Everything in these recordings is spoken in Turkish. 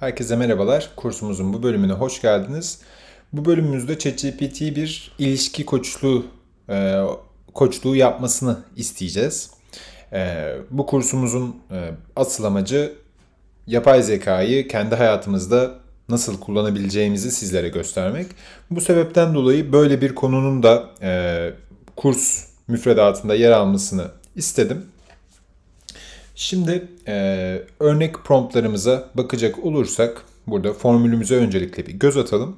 Herkese merhabalar. Kursumuzun bu bölümüne hoş geldiniz. Bu bölümümüzde ChatGPT bir ilişki koçluğu e, koçluğu yapmasını isteyeceğiz. E, bu kursumuzun e, asıl amacı yapay zekayı kendi hayatımızda nasıl kullanabileceğimizi sizlere göstermek. Bu sebepten dolayı böyle bir konunun da e, kurs müfredatında yer almasını istedim. Şimdi e, örnek promptlarımıza bakacak olursak burada formülümüze öncelikle bir göz atalım.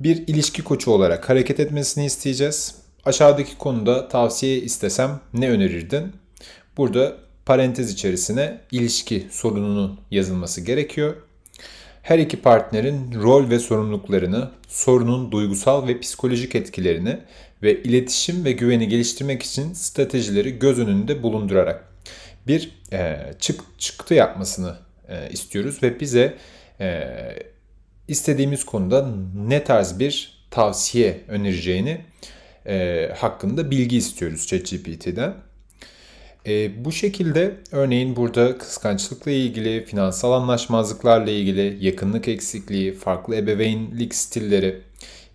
Bir ilişki koçu olarak hareket etmesini isteyeceğiz. Aşağıdaki konuda tavsiye istesem ne önerirdin? Burada parantez içerisine ilişki sorununun yazılması gerekiyor. Her iki partnerin rol ve sorumluluklarını, sorunun duygusal ve psikolojik etkilerini ve iletişim ve güveni geliştirmek için stratejileri göz önünde bulundurarak bir e, çık çıktı yapmasını e, istiyoruz ve bize e, istediğimiz konuda ne tarz bir tavsiye önereceğini e, hakkında bilgi istiyoruz ChatGPT'den. E, bu şekilde örneğin burada kıskançlıkla ilgili, finansal anlaşmazlıklarla ilgili, yakınlık eksikliği, farklı ebeveynlik stilleri,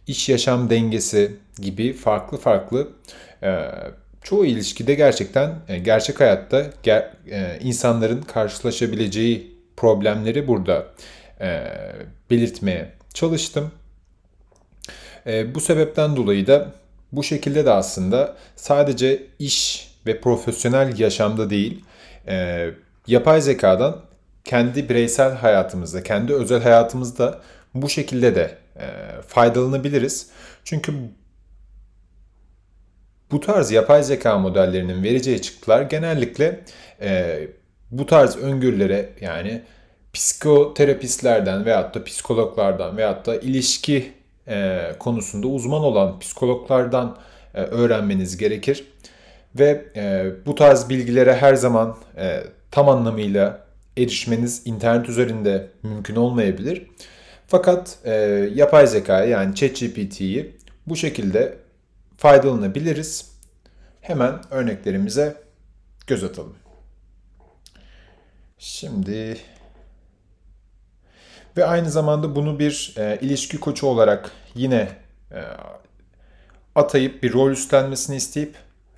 iş yaşam dengesi gibi farklı farklı e, çoğu ilişkide gerçekten e, gerçek hayatta ger e, insanların karşılaşabileceği problemleri burada e, belirtmeye çalıştım. Bu sebepten dolayı da bu şekilde de aslında sadece iş ve profesyonel yaşamda değil, e, yapay zekadan kendi bireysel hayatımızda, kendi özel hayatımızda bu şekilde de e, faydalanabiliriz. Çünkü bu tarz yapay zeka modellerinin vereceği çıktılar genellikle e, bu tarz öngörülere yani psikoterapistlerden veyahut da psikologlardan veyahut da ilişki e, konusunda uzman olan psikologlardan e, öğrenmeniz gerekir. Ve e, bu tarz bilgilere her zaman e, tam anlamıyla erişmeniz internet üzerinde mümkün olmayabilir. Fakat e, yapay zekaya yani ChatGPT'yi bu şekilde faydalanabiliriz. Hemen örneklerimize göz atalım. Şimdi ve aynı zamanda bunu bir e, ilişki koçu olarak yine e, atayıp bir rol üstlenmesini isteyip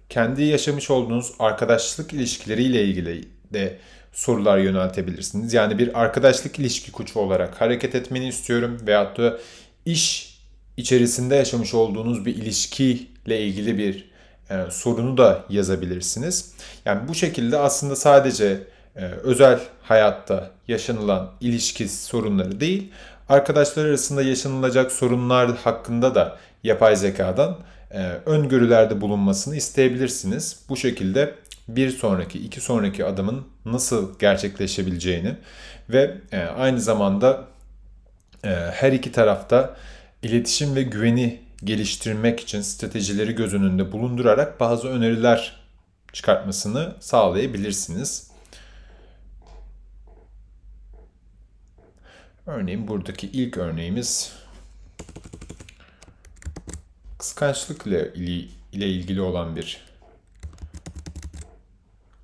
kendi yaşamış olduğunuz arkadaşlık ilişkileriyle ilgili de sorular yöneltebilirsiniz. Yani bir arkadaşlık ilişki koçu olarak hareket etmeni istiyorum veyahut da iş içerisinde yaşamış olduğunuz bir ilişkiyle ilgili bir e, sorunu da yazabilirsiniz. Yani bu şekilde aslında sadece e, özel hayatta yaşanılan ilişki sorunları değil, arkadaşlar arasında yaşanılacak sorunlar hakkında da yapay zekadan e, öngörülerde bulunmasını isteyebilirsiniz. Bu şekilde bir sonraki, iki sonraki adımın nasıl gerçekleşebileceğini ve e, aynı zamanda e, her iki tarafta iletişim ve güveni geliştirmek için stratejileri göz önünde bulundurarak bazı öneriler çıkartmasını sağlayabilirsiniz. Örneğin buradaki ilk örneğimiz kıskançlıkla ile ilgili olan bir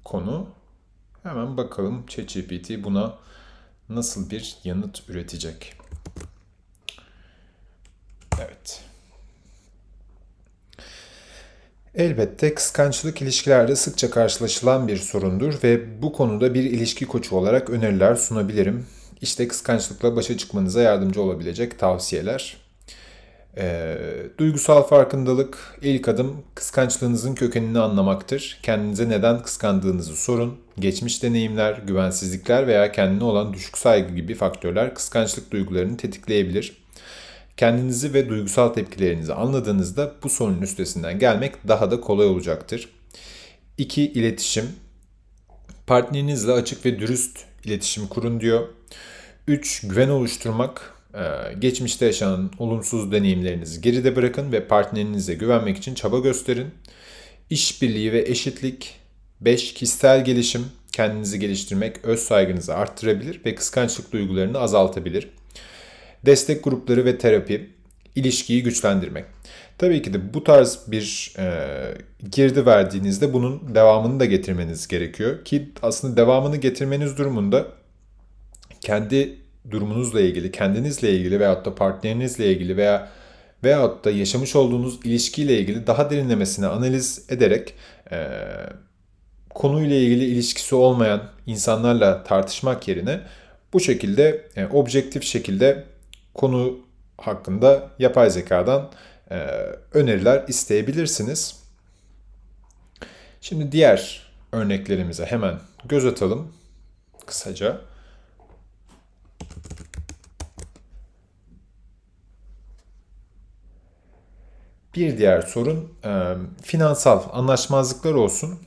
konu. Hemen bakalım ChatGPT buna nasıl bir yanıt üretecek. Evet. Elbette kıskançlık ilişkilerde sıkça karşılaşılan bir sorundur ve bu konuda bir ilişki koçu olarak öneriler sunabilirim. İşte kıskançlıkla başa çıkmanıza yardımcı olabilecek tavsiyeler. E, duygusal farkındalık ilk adım kıskançlığınızın kökenini anlamaktır. Kendinize neden kıskandığınızı sorun. Geçmiş deneyimler, güvensizlikler veya kendine olan düşük saygı gibi faktörler kıskançlık duygularını tetikleyebilir. Kendinizi ve duygusal tepkilerinizi anladığınızda bu sorunun üstesinden gelmek daha da kolay olacaktır. 2. iletişim Partnerinizle açık ve dürüst iletişim kurun diyor. 3. Güven oluşturmak. Ee, geçmişte yaşanan olumsuz deneyimlerinizi geride bırakın ve partnerinize güvenmek için çaba gösterin. İşbirliği ve eşitlik. 5. Kişisel gelişim. Kendinizi geliştirmek öz saygınızı arttırabilir ve kıskançlık duygularını azaltabilir destek grupları ve terapi, ilişkiyi güçlendirmek. Tabii ki de bu tarz bir e, girdi verdiğinizde bunun devamını da getirmeniz gerekiyor ki aslında devamını getirmeniz durumunda kendi durumunuzla ilgili, kendinizle ilgili veyahut da partnerinizle ilgili veya veyahut da yaşamış olduğunuz ilişkiyle ilgili daha derinlemesine analiz ederek e, konuyla ilgili ilişkisi olmayan insanlarla tartışmak yerine bu şekilde e, objektif şekilde konu hakkında yapay zekadan e, öneriler isteyebilirsiniz. Şimdi diğer örneklerimize hemen göz atalım kısaca. Bir diğer sorun e, finansal anlaşmazlıklar olsun.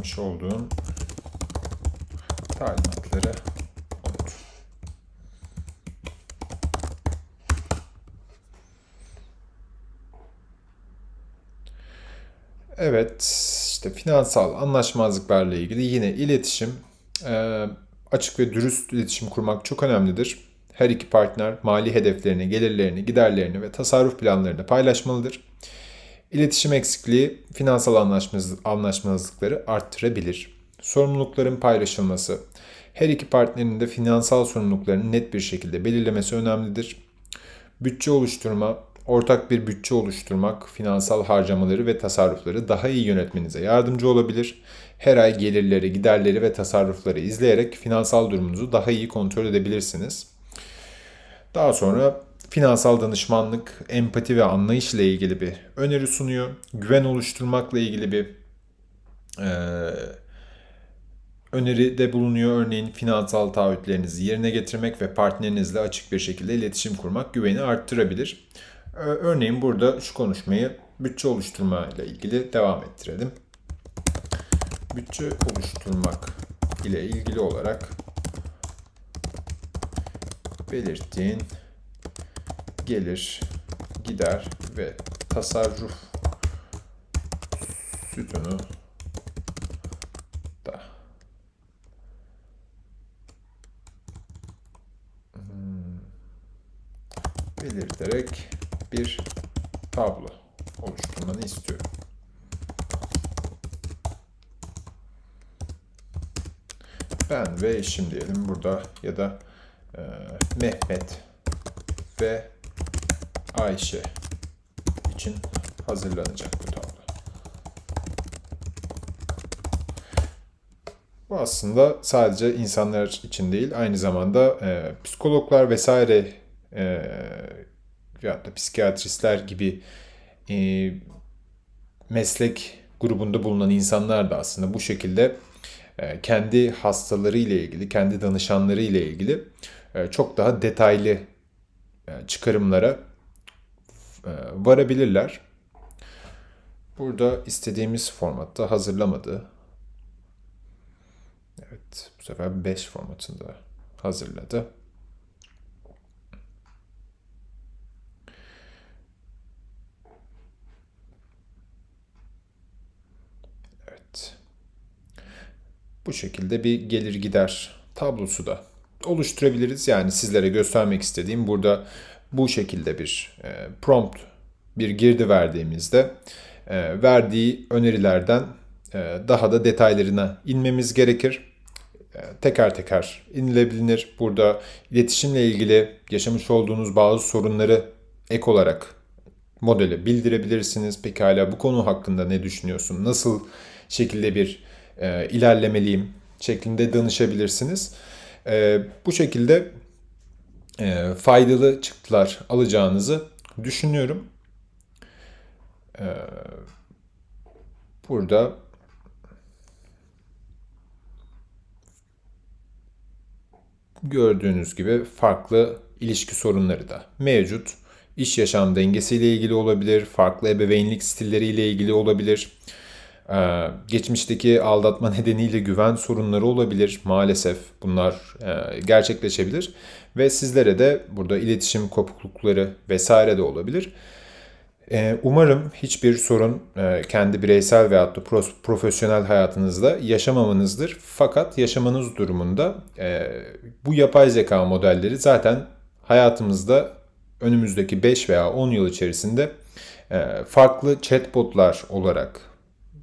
yazmış olduğum talimatları Evet, işte finansal anlaşmazlıklarla ilgili yine iletişim, açık ve dürüst iletişim kurmak çok önemlidir. Her iki partner mali hedeflerini, gelirlerini, giderlerini ve tasarruf planlarını paylaşmalıdır. İletişim eksikliği finansal anlaşmaz, anlaşmazlıkları arttırabilir. Sorumlulukların paylaşılması. Her iki partnerin de finansal sorumluluklarını net bir şekilde belirlemesi önemlidir. Bütçe oluşturma, ortak bir bütçe oluşturmak finansal harcamaları ve tasarrufları daha iyi yönetmenize yardımcı olabilir. Her ay gelirleri, giderleri ve tasarrufları izleyerek finansal durumunuzu daha iyi kontrol edebilirsiniz. Daha sonra Finansal danışmanlık, empati ve anlayışla ilgili bir öneri sunuyor. Güven oluşturmakla ilgili bir e, öneride bulunuyor. Örneğin finansal taahhütlerinizi yerine getirmek ve partnerinizle açık bir şekilde iletişim kurmak güveni arttırabilir. E, örneğin burada şu konuşmayı bütçe oluşturma ile ilgili devam ettirelim. Bütçe oluşturmak ile ilgili olarak belirttiğin gelir, gider ve tasarruf sütunu da hmm. belirterek bir tablo oluşturmanı istiyorum. Ben ve eşim diyelim burada ya da e, Mehmet ve Ayşe için hazırlanacak bu tablo. Bu aslında sadece insanlar için değil aynı zamanda e, psikologlar vesaire e, ya da psikiyatristler gibi e, meslek grubunda bulunan insanlar da aslında bu şekilde e, kendi hastaları ile ilgili, kendi danışanları ile ilgili e, çok daha detaylı e, çıkarımlara e, varabilirler. Burada istediğimiz formatta hazırlamadı. Evet bu sefer 5 formatında hazırladı. Evet. Bu şekilde bir gelir gider tablosu da oluşturabiliriz. Yani sizlere göstermek istediğim burada bu şekilde bir e, prompt, bir girdi verdiğimizde e, verdiği önerilerden e, daha da detaylarına inmemiz gerekir. E, teker teker inilebilir. Burada iletişimle ilgili yaşamış olduğunuz bazı sorunları ek olarak modele bildirebilirsiniz. Pekala bu konu hakkında ne düşünüyorsun? Nasıl şekilde bir e, ilerlemeliyim şeklinde danışabilirsiniz. E, bu şekilde e, faydalı çıktılar alacağınızı düşünüyorum. E, burada gördüğünüz gibi farklı ilişki sorunları da mevcut. İş yaşam dengesiyle ilgili olabilir, farklı ebeveynlik stilleriyle ilgili olabilir. Ee, geçmişteki aldatma nedeniyle güven sorunları olabilir maalesef. Bunlar e, gerçekleşebilir ve sizlere de burada iletişim kopuklukları vesaire de olabilir. Ee, umarım hiçbir sorun e, kendi bireysel veyahut da profesyonel hayatınızda yaşamamanızdır. Fakat yaşamanız durumunda e, bu yapay zeka modelleri zaten hayatımızda önümüzdeki 5 veya 10 yıl içerisinde e, farklı chatbotlar olarak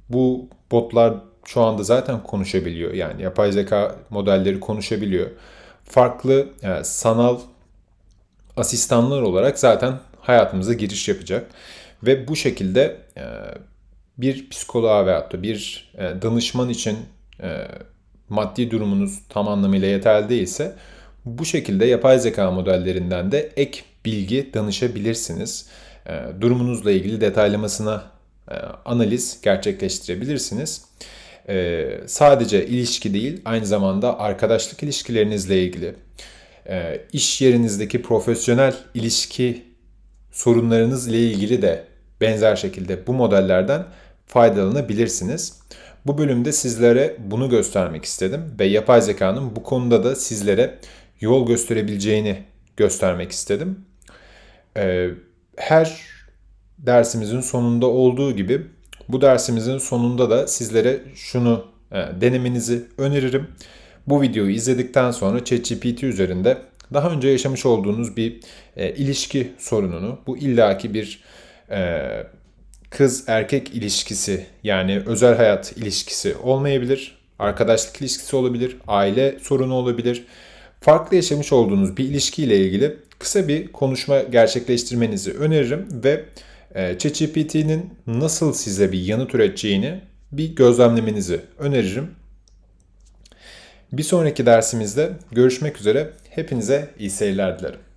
bu botlar şu anda zaten konuşabiliyor. Yani yapay zeka modelleri konuşabiliyor. Farklı yani e, sanal asistanlar olarak zaten hayatımıza giriş yapacak. Ve bu şekilde e, bir psikoloğa veyahut da bir e, danışman için maddi durumunuz tam anlamıyla yeterli değilse bu şekilde yapay zeka modellerinden de ek bilgi danışabilirsiniz. Durumunuzla ilgili detaylamasına e, analiz gerçekleştirebilirsiniz. E, sadece ilişki değil aynı zamanda arkadaşlık ilişkilerinizle ilgili e, iş yerinizdeki profesyonel ilişki sorunlarınızla ilgili de benzer şekilde bu modellerden faydalanabilirsiniz. Bu bölümde sizlere bunu göstermek istedim ve yapay zekanın bu konuda da sizlere yol gösterebileceğini göstermek istedim. Her dersimizin sonunda olduğu gibi bu dersimizin sonunda da sizlere şunu e, denemenizi öneririm. Bu videoyu izledikten sonra ChatGPT üzerinde daha önce yaşamış olduğunuz bir e, ilişki sorununu, bu illaki bir e, kız erkek ilişkisi yani özel hayat ilişkisi olmayabilir, arkadaşlık ilişkisi olabilir, aile sorunu olabilir. Farklı yaşamış olduğunuz bir ilişkiyle ilgili kısa bir konuşma gerçekleştirmenizi öneririm ve ee, ChatGPT'nin nasıl size bir yanıt üreteceğini bir gözlemlemenizi öneririm. Bir sonraki dersimizde görüşmek üzere. Hepinize iyi seyirler dilerim.